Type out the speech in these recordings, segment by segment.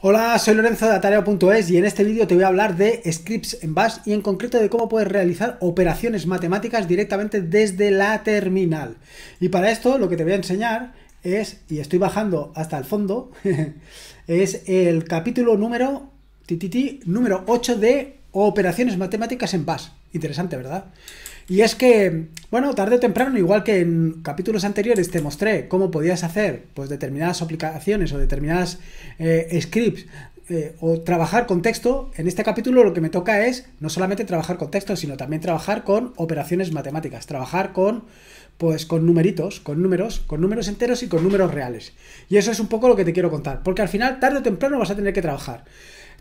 Hola, soy Lorenzo de Atareo.es y en este vídeo te voy a hablar de scripts en Bash y en concreto de cómo puedes realizar operaciones matemáticas directamente desde la terminal. Y para esto lo que te voy a enseñar es, y estoy bajando hasta el fondo, es el capítulo número, número 8 de operaciones matemáticas en Bash. Interesante, ¿verdad? Y es que, bueno, tarde o temprano, igual que en capítulos anteriores te mostré cómo podías hacer pues, determinadas aplicaciones o determinadas eh, scripts eh, o trabajar con texto, en este capítulo lo que me toca es no solamente trabajar con texto, sino también trabajar con operaciones matemáticas, trabajar con pues con numeritos, con números, con números enteros y con números reales. Y eso es un poco lo que te quiero contar, porque al final tarde o temprano vas a tener que trabajar.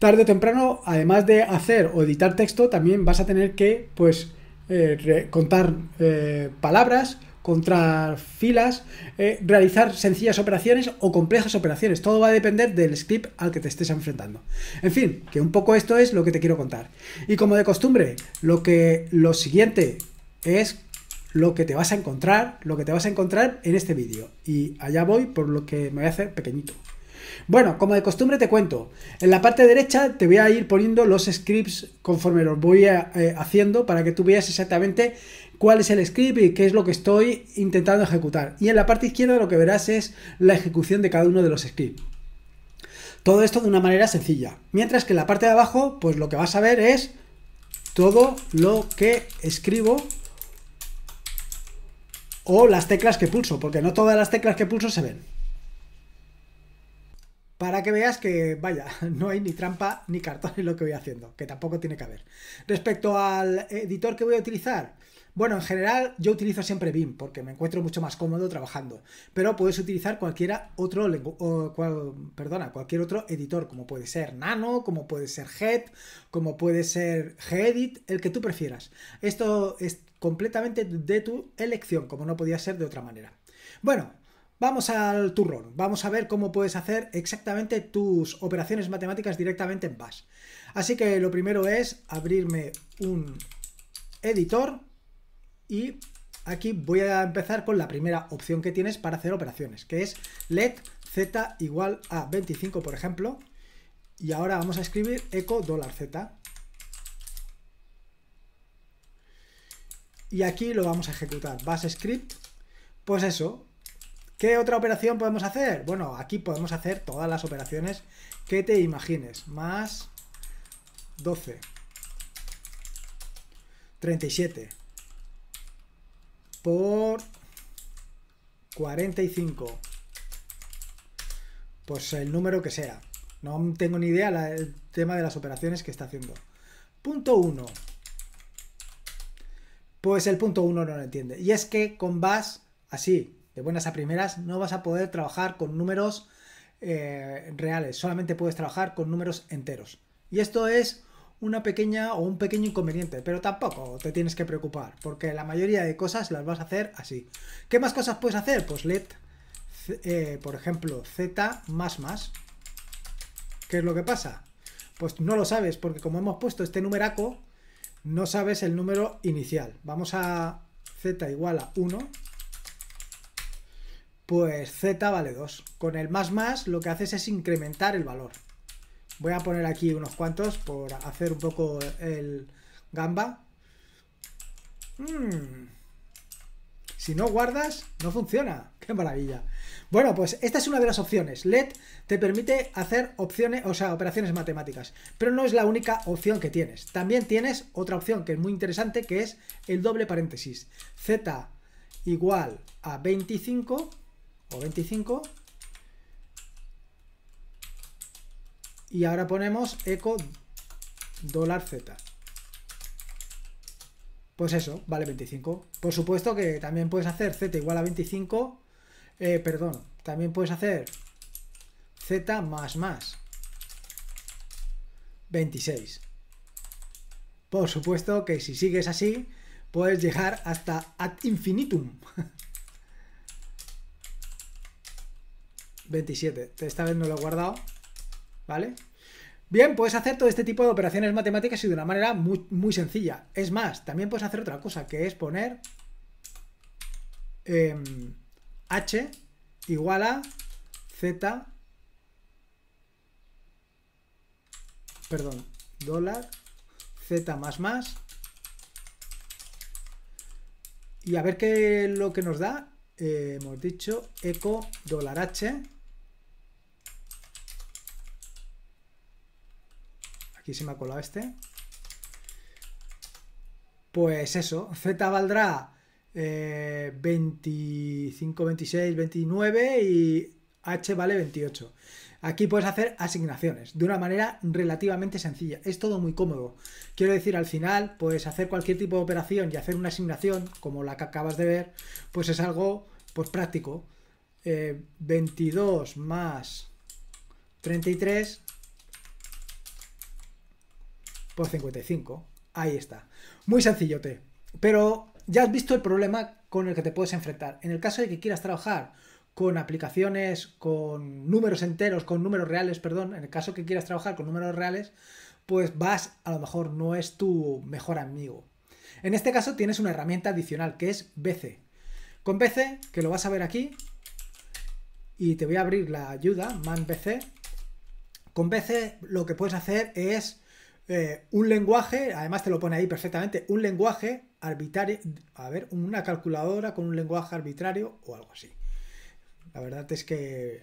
Tarde o temprano, además de hacer o editar texto, también vas a tener que pues eh, contar eh, palabras, contar filas, eh, realizar sencillas operaciones o complejas operaciones. Todo va a depender del script al que te estés enfrentando. En fin, que un poco esto es lo que te quiero contar. Y como de costumbre, lo que lo siguiente es lo que te vas a encontrar, lo que te vas a encontrar en este vídeo. Y allá voy por lo que me voy a hacer pequeñito. Bueno, como de costumbre te cuento, en la parte derecha te voy a ir poniendo los scripts conforme los voy eh, eh, haciendo para que tú veas exactamente cuál es el script y qué es lo que estoy intentando ejecutar. Y en la parte izquierda lo que verás es la ejecución de cada uno de los scripts. Todo esto de una manera sencilla. Mientras que en la parte de abajo, pues lo que vas a ver es todo lo que escribo o las teclas que pulso, porque no todas las teclas que pulso se ven para que veas que, vaya, no hay ni trampa ni cartón en lo que voy haciendo, que tampoco tiene que haber. Respecto al editor que voy a utilizar, bueno, en general yo utilizo siempre BIM porque me encuentro mucho más cómodo trabajando, pero puedes utilizar cualquiera otro perdona, cualquier otro editor, como puede ser Nano, como puede ser Head, como puede ser Gedit, el que tú prefieras. Esto es completamente de tu elección, como no podía ser de otra manera. Bueno, Vamos al turrón, vamos a ver cómo puedes hacer exactamente tus operaciones matemáticas directamente en Bash. Así que lo primero es abrirme un editor y aquí voy a empezar con la primera opción que tienes para hacer operaciones, que es let z igual a 25, por ejemplo. Y ahora vamos a escribir eco $z. Y aquí lo vamos a ejecutar, bash script. Pues eso, ¿Qué otra operación podemos hacer? Bueno, aquí podemos hacer todas las operaciones que te imagines. Más 12. 37. Por 45. Pues el número que sea. No tengo ni idea el tema de las operaciones que está haciendo. Punto 1. Pues el punto 1 no lo entiende. Y es que con BAS, así, de buenas a primeras no vas a poder trabajar con números eh, reales, solamente puedes trabajar con números enteros. Y esto es una pequeña o un pequeño inconveniente, pero tampoco te tienes que preocupar, porque la mayoría de cosas las vas a hacer así. ¿Qué más cosas puedes hacer? Pues let, eh, por ejemplo, z más más. ¿Qué es lo que pasa? Pues no lo sabes, porque como hemos puesto este numeraco, no sabes el número inicial. Vamos a z igual a 1 pues Z vale 2. Con el más más lo que haces es incrementar el valor. Voy a poner aquí unos cuantos por hacer un poco el gamba. Mm. Si no guardas, no funciona. ¡Qué maravilla! Bueno, pues esta es una de las opciones. LED te permite hacer opciones, o sea, operaciones matemáticas. Pero no es la única opción que tienes. También tienes otra opción que es muy interesante, que es el doble paréntesis. Z igual a 25 25. Y ahora ponemos eco dólar Z. Pues eso, vale 25. Por supuesto que también puedes hacer Z igual a 25. Eh, perdón, también puedes hacer Z más más. 26. Por supuesto que si sigues así, puedes llegar hasta ad infinitum. 27. Este esta vez no lo he guardado, ¿vale? Bien, puedes hacer todo este tipo de operaciones matemáticas y de una manera muy, muy sencilla. Es más, también puedes hacer otra cosa, que es poner em, h igual a z, perdón, dólar, z más más, y a ver qué lo que nos da. Eh, hemos dicho eco dólar h Aquí se me ha colado este. Pues eso, Z valdrá 25, 26, 29 y H vale 28. Aquí puedes hacer asignaciones de una manera relativamente sencilla. Es todo muy cómodo. Quiero decir, al final, puedes hacer cualquier tipo de operación y hacer una asignación, como la que acabas de ver, pues es algo pues, práctico. 22 eh, más 33 por 55. Ahí está. Muy sencillote. Pero ya has visto el problema con el que te puedes enfrentar. En el caso de que quieras trabajar con aplicaciones, con números enteros, con números reales, perdón, en el caso que quieras trabajar con números reales, pues vas, a lo mejor no es tu mejor amigo. En este caso tienes una herramienta adicional que es BC. Con BC, que lo vas a ver aquí, y te voy a abrir la ayuda, man BC. Con BC lo que puedes hacer es eh, un lenguaje, además te lo pone ahí perfectamente, un lenguaje arbitrario, a ver, una calculadora con un lenguaje arbitrario o algo así. La verdad es que...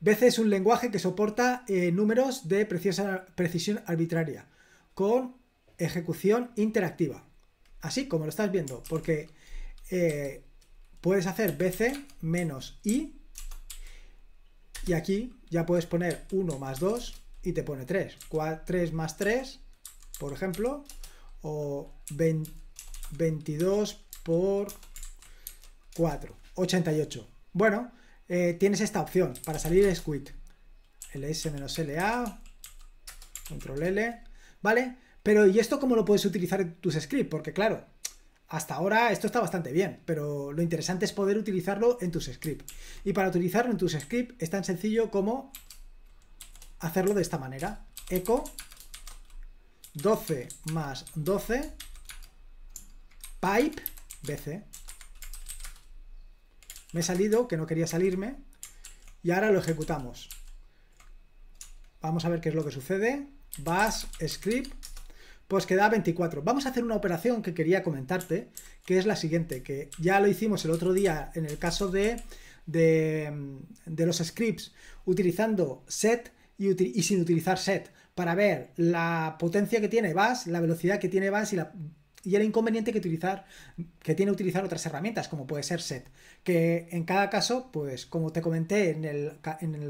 BC es un lenguaje que soporta eh, números de precisión arbitraria, con ejecución interactiva. Así como lo estás viendo, porque eh, puedes hacer BC menos I y aquí ya puedes poner 1 más 2 y te pone 3. 3 más 3, por ejemplo, o 22 por 4, 88. Bueno, eh, tienes esta opción para salir es quit. ls-la, control L, ¿vale? Pero ¿y esto cómo lo puedes utilizar en tus scripts? Porque claro, hasta ahora esto está bastante bien, pero lo interesante es poder utilizarlo en tus scripts. Y para utilizarlo en tus scripts es tan sencillo como hacerlo de esta manera. Eco 12 más 12 pipe bc. Me he salido, que no quería salirme, y ahora lo ejecutamos. Vamos a ver qué es lo que sucede. Bash script, pues queda 24. Vamos a hacer una operación que quería comentarte, que es la siguiente, que ya lo hicimos el otro día en el caso de, de, de los scripts utilizando set, y, sin utilizar set para ver la potencia que tiene Bass, la velocidad que tiene Bass y, el inconveniente que, utilizar, que tiene utilizar otras herramientas, como puede ser set, que en cada caso, pues como te comenté en el,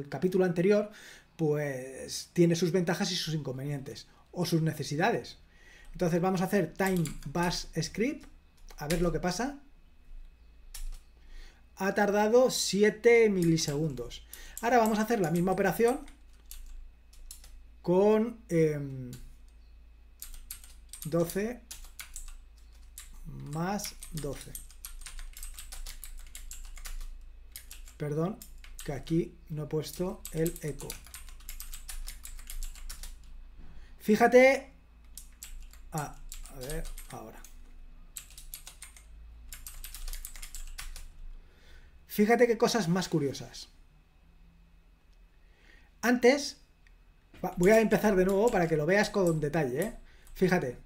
capítulo anterior, pues tiene sus ventajas y sus inconvenientes o sus necesidades. Entonces vamos a hacer time bash script, a ver lo que pasa. Ha tardado 7 milisegundos. Ahora vamos a hacer la misma operación, con 12 em, más 12. Perdón, que aquí no he puesto el eco. Fíjate... Ah, a ver, ahora. Fíjate qué cosas más curiosas. Antes voy a empezar de nuevo para que lo veas con detalle, ¿eh? Fíjate.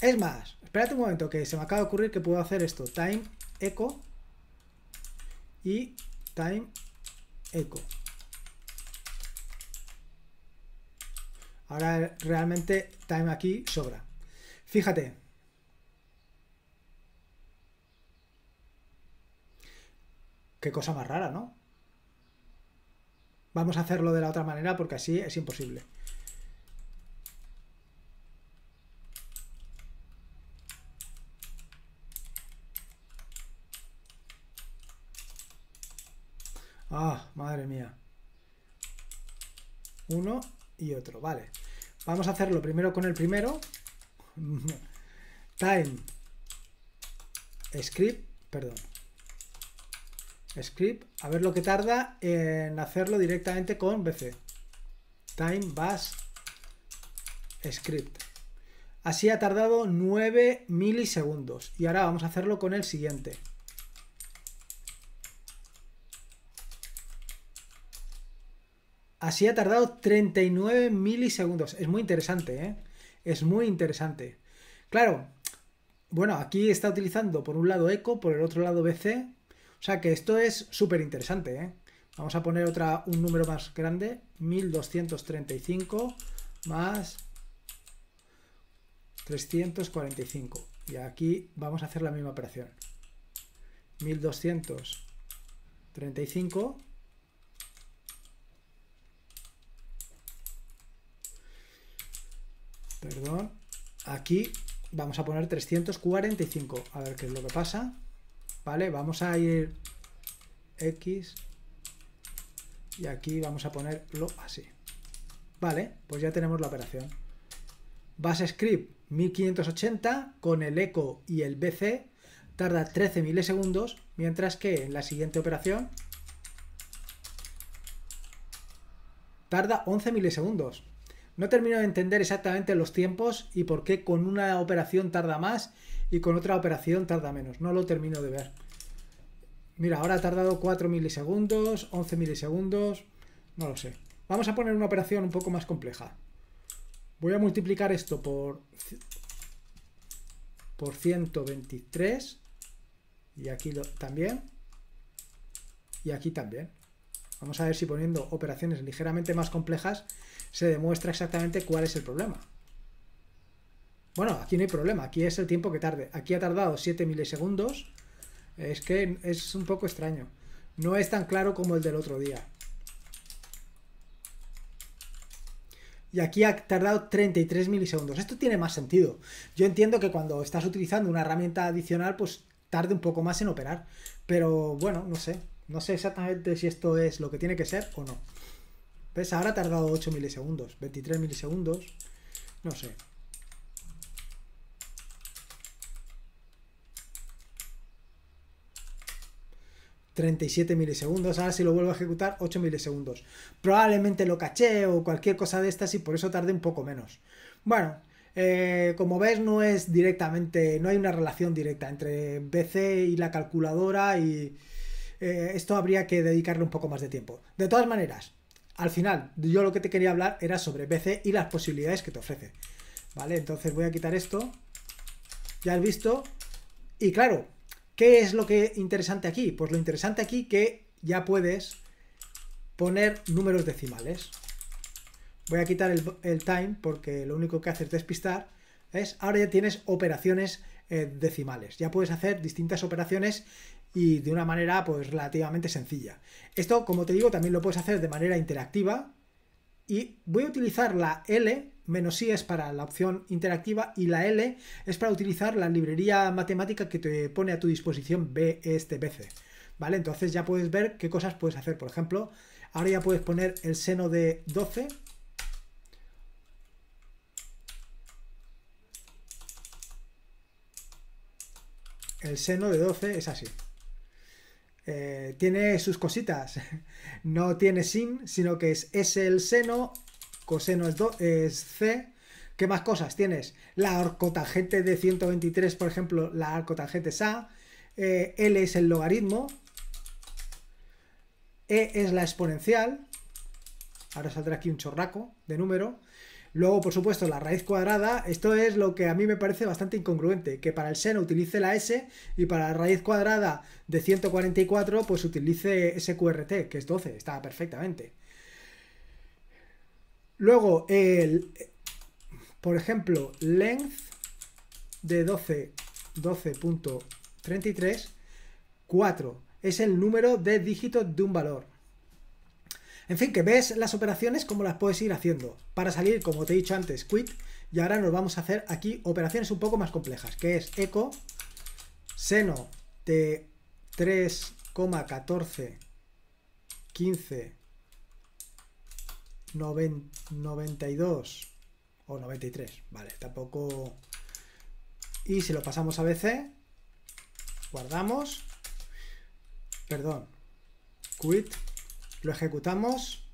Es más, espérate un momento que se me acaba de ocurrir que puedo hacer esto. Time echo y time echo. Ahora realmente time aquí sobra. Fíjate. Qué cosa más rara, ¿no? Vamos a hacerlo de la otra manera porque así es imposible. Ah, madre mía. Uno y otro, vale. Vamos a hacerlo primero con el primero. Time script, perdón script, a ver lo que tarda en hacerlo directamente con BC. Time bus Script. Así ha tardado 9 milisegundos. Y ahora vamos a hacerlo con el siguiente. Así ha tardado 39 milisegundos. Es muy interesante, ¿eh? Es muy interesante. Claro, bueno, aquí está utilizando por un lado eco, por el otro lado BC, o sea que esto es súper interesante, ¿eh? Vamos a poner otra, un número más grande, 1235 más 345. Y aquí vamos a hacer la misma operación. 1235 perdón, aquí vamos a poner 345, a ver qué es lo que pasa. ¿vale? Vamos a ir X y aquí vamos a ponerlo así. Vale, pues ya tenemos la operación. Base script 1580 con el eco y el BC tarda 13 milisegundos, mientras que en la siguiente operación tarda 11 milisegundos. No termino de entender exactamente los tiempos y por qué con una operación tarda más y con otra operación tarda menos. No lo termino de ver. Mira, ahora ha tardado 4 milisegundos, 11 milisegundos, no lo sé. Vamos a poner una operación un poco más compleja. Voy a multiplicar esto por, por 123 y aquí también y aquí también. Vamos a ver si poniendo operaciones ligeramente más complejas se demuestra exactamente cuál es el problema. Bueno, aquí no hay problema, aquí es el tiempo que tarde. Aquí ha tardado 7 milisegundos. Es que es un poco extraño. No es tan claro como el del otro día. y aquí ha tardado 33 milisegundos. Esto tiene más sentido. Yo entiendo que cuando estás utilizando una herramienta adicional, pues tarde un poco más en operar. Pero bueno, no sé. No sé exactamente si esto es lo que tiene que ser o no. ¿Ves? Ahora ha tardado 8 milisegundos, 23 milisegundos. No sé. 37 milisegundos, ahora si lo vuelvo a ejecutar 8 milisegundos. Probablemente lo caché o cualquier cosa de estas y por eso tarde un poco menos. Bueno, eh, como ves no es directamente, no hay una relación directa entre BC y la calculadora y eh, esto habría que dedicarle un poco más de tiempo. De todas maneras, al final yo lo que te quería hablar era sobre BC y las posibilidades que te ofrece. Vale, entonces voy a quitar esto. Ya has visto. Y claro, ¿Qué es lo que interesante aquí? Pues lo interesante aquí que ya puedes poner números decimales. Voy a quitar el, time porque lo único que hace es despistar. Es Ahora ya tienes operaciones eh, decimales. Ya puedes hacer distintas operaciones y de una manera pues relativamente sencilla. Esto, como te digo, también lo puedes hacer de manera interactiva. Y voy a utilizar la L menos I es para la opción interactiva y la L es para utilizar la librería matemática que te pone a tu disposición B, este BC. ¿Vale? Entonces ya puedes ver qué cosas puedes hacer. Por ejemplo, ahora ya puedes poner el seno de 12 el seno de 12 es así. Eh, tiene sus cositas. No tiene sin, sino que es es el seno, coseno es, es C. ¿Qué más cosas tienes? La arcotangente de 123, por ejemplo, la arcotangente es A. Eh, L es el logaritmo. E es la exponencial. Ahora saldrá aquí un chorraco de número. Luego, por supuesto, la raíz cuadrada. Esto es lo que a mí me parece bastante incongruente, que para el seno utilice la S y para la raíz cuadrada de 144 pues utilice SQRT, que es 12. Está perfectamente. Luego, el, por ejemplo, length de 12, 12.33, 4 es el número de dígitos de un valor. En fin, que ves las operaciones como las puedes ir haciendo. Para salir, como te he dicho antes, quit. Y ahora nos vamos a hacer aquí operaciones un poco más complejas, que es eco, seno de 3,14, 15, 92 o 93, vale, tampoco... Y si lo pasamos a BC, guardamos, perdón, quit, lo ejecutamos.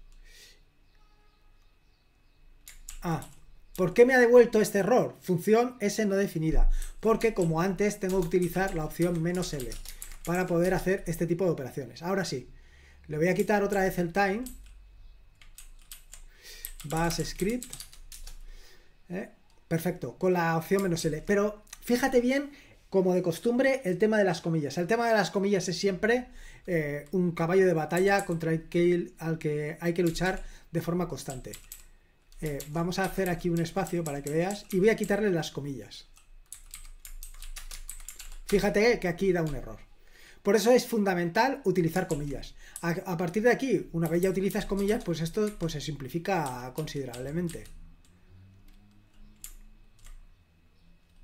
Ah, ¿por qué me ha devuelto este error? Función S no definida, porque como antes tengo que utilizar la opción menos "-l", para poder hacer este tipo de operaciones. Ahora sí, le voy a quitar otra vez el time Bash script. ¿eh? Perfecto, con la opción menos L. Pero fíjate bien, como de costumbre, el tema de las comillas. El tema de las comillas es siempre eh, un caballo de batalla contra el que, que hay que luchar de forma constante. Eh, vamos a hacer aquí un espacio para que veas y voy a quitarle las comillas. Fíjate que aquí da un error. Por eso es fundamental utilizar comillas. A, partir de aquí, una vez ya utilizas comillas, pues esto pues se simplifica considerablemente.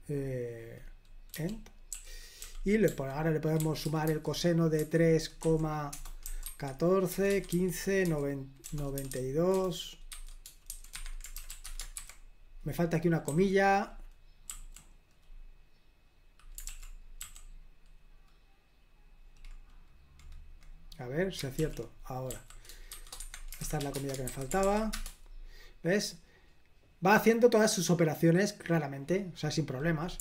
Eh, ¿eh? Y ahora le podemos sumar el coseno de 3,14, 15, 92. Me falta aquí una comilla. A ver si acierto. Ahora. Esta es la comida que me faltaba. ¿Ves? Va haciendo todas sus operaciones claramente, o sea, sin problemas.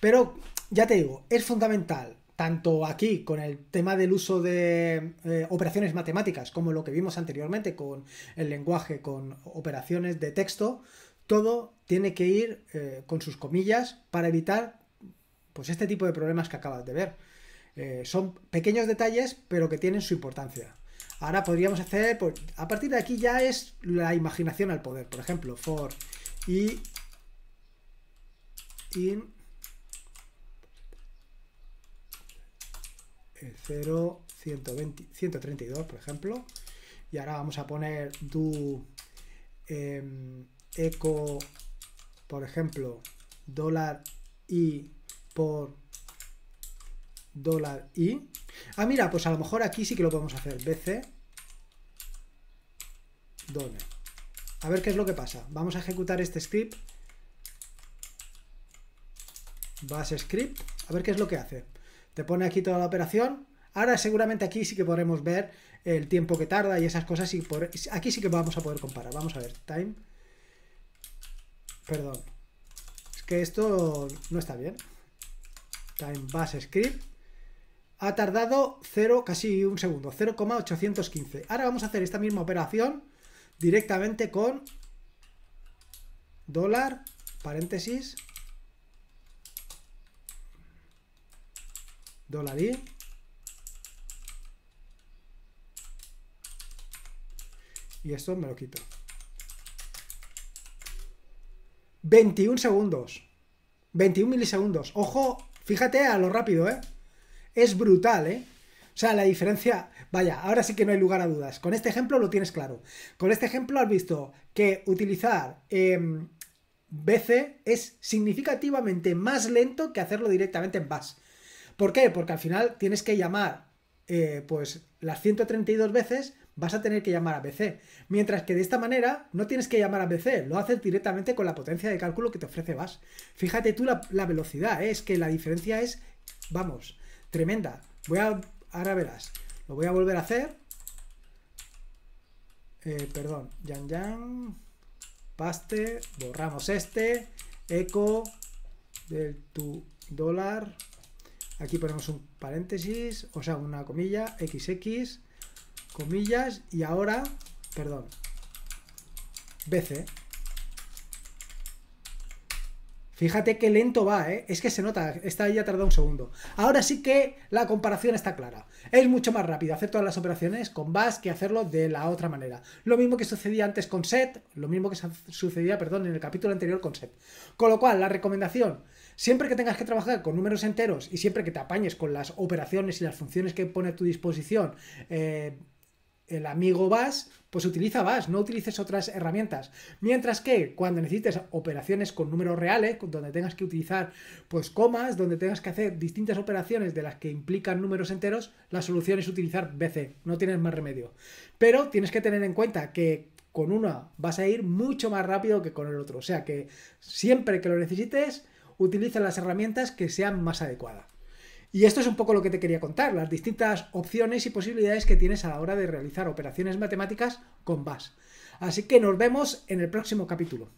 Pero ya te digo, es fundamental, tanto aquí con el tema del uso de eh, operaciones matemáticas, como lo que vimos anteriormente con el lenguaje, con operaciones de texto, todo tiene que ir eh, con sus comillas para evitar pues este tipo de problemas que acabas de ver. Eh, son pequeños detalles, pero que tienen su importancia. Ahora podríamos hacer, pues, a partir de aquí ya es la imaginación al poder. Por ejemplo, for y in 0, 120, 132, por ejemplo. Y ahora vamos a poner do em, eco, por ejemplo, dólar y por dólar y, Ah, mira, pues a lo mejor aquí sí que lo podemos hacer. BC done. A ver qué es lo que pasa. Vamos a ejecutar este script. base script. A ver qué es lo que hace. Te pone aquí toda la operación. Ahora seguramente aquí sí que podremos ver el tiempo que tarda y esas cosas. por... Aquí sí que vamos a poder comparar. Vamos a ver. Time. Perdón. Es que esto no está bien. Time base script ha tardado 0, casi un segundo, 0,815. Ahora vamos a hacer esta misma operación directamente con dólar, paréntesis, dólar y. Y esto me lo quito. 21 segundos. 21 milisegundos. Ojo, fíjate a lo rápido, ¿eh? es brutal, ¿eh? O sea, la diferencia, vaya, ahora sí que no hay lugar a dudas. Con este ejemplo lo tienes claro. Con este ejemplo has visto que utilizar em, BC es significativamente más lento que hacerlo directamente en BAS. ¿Por qué? Porque al final tienes que llamar, eh, pues las 132 veces vas a tener que llamar a BC. Mientras que de esta manera no tienes que llamar a BC, lo haces directamente con la potencia de cálculo que te ofrece BAS. Fíjate tú la, velocidad, ¿eh? es que la diferencia es, vamos, Tremenda. Voy a... Ahora verás. Lo voy a volver a hacer. Eh, perdón. Yan Yan. Paste. Borramos este. Eco del tu dólar. Aquí ponemos un paréntesis. O sea, una comilla. XX. Comillas. Y ahora... Perdón. BC. Fíjate qué lento va, ¿eh? Es que se nota, esta ya tarda un segundo. Ahora sí que la comparación está clara. Es mucho más rápido hacer todas las operaciones con Bash que hacerlo de la otra manera. Lo mismo que sucedía antes con Set, lo mismo que sucedía, perdón, en el capítulo anterior con Set. Con lo cual, la recomendación, siempre que tengas que trabajar con números enteros y siempre que te apañes con las operaciones y las funciones que pone a tu disposición, eh, el amigo vas, pues utiliza vas. no utilices otras herramientas. Mientras que cuando necesites operaciones con números reales, donde tengas que utilizar pues comas, donde tengas que hacer distintas operaciones de las que implican números enteros, la solución es utilizar BC, no tienes más remedio. Pero tienes que tener en cuenta que con una vas a ir mucho más rápido que con el otro, o sea que siempre que lo necesites, utiliza las herramientas que sean más adecuadas. Y esto es un poco lo que te quería contar, las distintas opciones y posibilidades que tienes a la hora de realizar operaciones matemáticas con BAS. Así que nos vemos en el próximo capítulo.